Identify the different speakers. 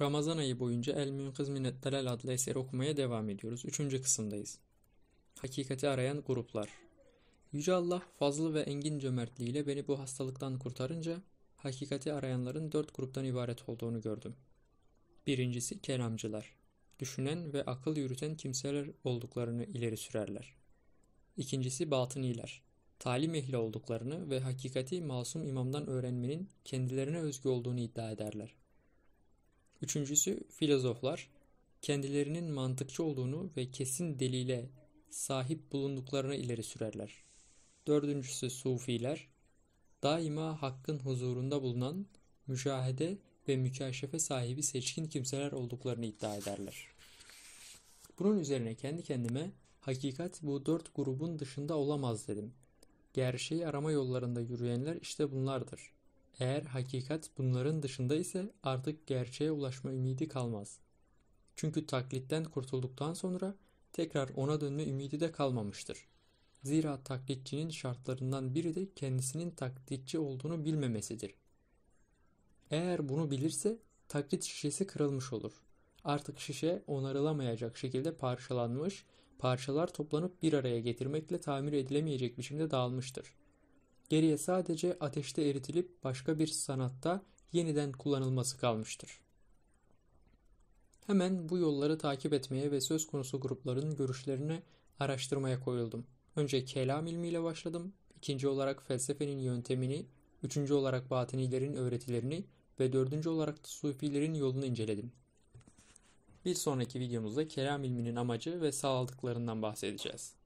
Speaker 1: Ramazan ayı boyunca El Münkiz Minet Dalal adlı eseri okumaya devam ediyoruz. Üçüncü kısımdayız. Hakikati arayan gruplar. Yüce Allah fazlı ve engin cömertliğiyle beni bu hastalıktan kurtarınca hakikati arayanların dört gruptan ibaret olduğunu gördüm. Birincisi kelamcılar. Düşünen ve akıl yürüten kimseler olduklarını ileri sürerler. İkincisi batıniler. Talim ehli olduklarını ve hakikati masum imamdan öğrenmenin kendilerine özgü olduğunu iddia ederler. Üçüncüsü filozoflar kendilerinin mantıkçı olduğunu ve kesin delile sahip bulunduklarını ileri sürerler. Dördüncüsü sufiler daima hakkın huzurunda bulunan müşahede ve mükaşefe sahibi seçkin kimseler olduklarını iddia ederler. Bunun üzerine kendi kendime hakikat bu dört grubun dışında olamaz dedim. Gerçeği arama yollarında yürüyenler işte bunlardır. Eğer hakikat bunların dışında ise artık gerçeğe ulaşma ümidi kalmaz. Çünkü taklitten kurtulduktan sonra tekrar ona dönme ümidi de kalmamıştır. Zira taklitçinin şartlarından biri de kendisinin taklitçi olduğunu bilmemesidir. Eğer bunu bilirse taklit şişesi kırılmış olur. Artık şişe onarılamayacak şekilde parçalanmış, parçalar toplanıp bir araya getirmekle tamir edilemeyecek biçimde dağılmıştır.'' geriye sadece ateşte eritilip başka bir sanatta yeniden kullanılması kalmıştır. Hemen bu yolları takip etmeye ve söz konusu grupların görüşlerini araştırmaya koyuldum. Önce kelam ilmiyle başladım, ikinci olarak felsefenin yöntemini, üçüncü olarak batınilerin öğretilerini ve dördüncü olarak da sufilerin yolunu inceledim. Bir sonraki videomuzda kelam ilminin amacı ve sağladıklarından bahsedeceğiz.